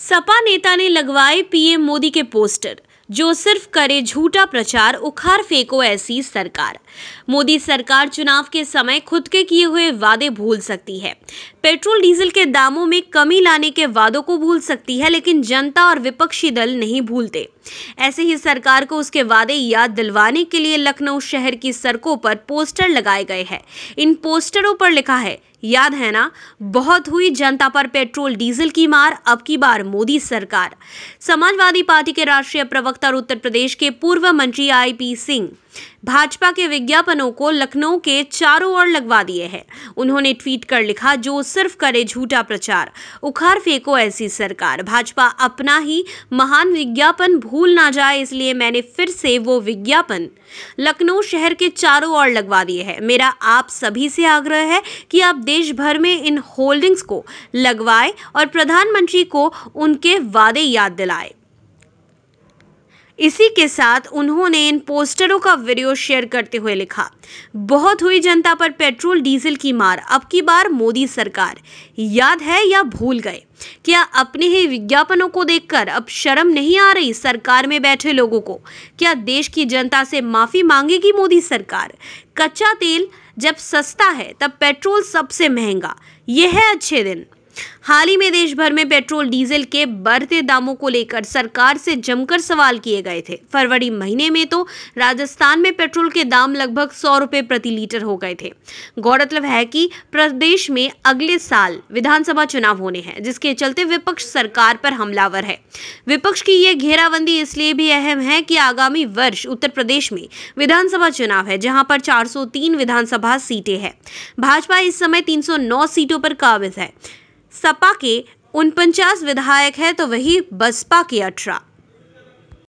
सपा नेता ने लगवाए पीएम मोदी के पोस्टर जो सिर्फ करे झूठा प्रचार उखाड़ फेंको ऐसी सरकार मोदी सरकार चुनाव के समय खुद के किए हुए वादे भूल सकती है पेट्रोल डीजल के दामों में कमी लाने के वादों को भूल सकती है लेकिन जनता और विपक्षी दल नहीं भूलते ऐसे ही सरकार को उसके वादे याद दिलवाने के लिए लखनऊ शहर की सड़कों पर पोस्टर लगाए गए हैं इन पोस्टरों पर लिखा है याद है ना बहुत हुई जनता पर पेट्रोल डीजल की मार अब की बार मोदी सरकार समाजवादी पार्टी के राष्ट्रीय प्रवक्ता और उत्तर प्रदेश के पूर्व मंत्री आईपी सिंह भाजपा के विज्ञापनों को लखनऊ के चारों ओर लगवा दिए हैं उन्होंने ट्वीट कर लिखा जो सिर्फ करे झूठा प्रचार उखाड़ फेंको ऐसी सरकार भाजपा अपना ही महान विज्ञापन भूल ना जाए इसलिए मैंने फिर से वो विज्ञापन लखनऊ शहर के चारों ओर लगवा दिए हैं मेरा आप सभी से आग्रह है कि आप देश भर में इन होल्डिंग्स को लगवाएं और प्रधानमंत्री को उनके वादे याद दिलाएं इसी के साथ उन्होंने इन पोस्टरों का वीडियो शेयर करते हुए लिखा बहुत हुई जनता पर पेट्रोल डीजल की मार अब की बार मोदी सरकार याद है या भूल गए क्या अपने ही विज्ञापनों को देखकर अब शर्म नहीं आ रही सरकार में बैठे लोगों को क्या देश की जनता से माफी मांगेगी मोदी सरकार कच्चा तेल जब सस्ता है तब पेट्रोल सबसे महंगा यह है अच्छे दिन हाल ही में देश भर में पेट्रोल डीजल के बढ़ते दामों को लेकर सरकार से जमकर सवाल किए गए थे फरवरी महीने में तो राजस्थान में पेट्रोल के दाम लगभग सौ रुपये प्रति लीटर हो गए थे गौरतलब है कि प्रदेश में अगले साल विधानसभा चुनाव होने हैं जिसके चलते विपक्ष सरकार पर हमलावर है विपक्ष की ये घेराबंदी इसलिए भी अहम है कि आगामी वर्ष उत्तर प्रदेश में विधानसभा चुनाव है जहां पर चार विधानसभा सीटें हैं भाजपा इस समय तीन सीटों पर काबिज है सपा के उनपचास विधायक हैं तो वही बसपा के अठारह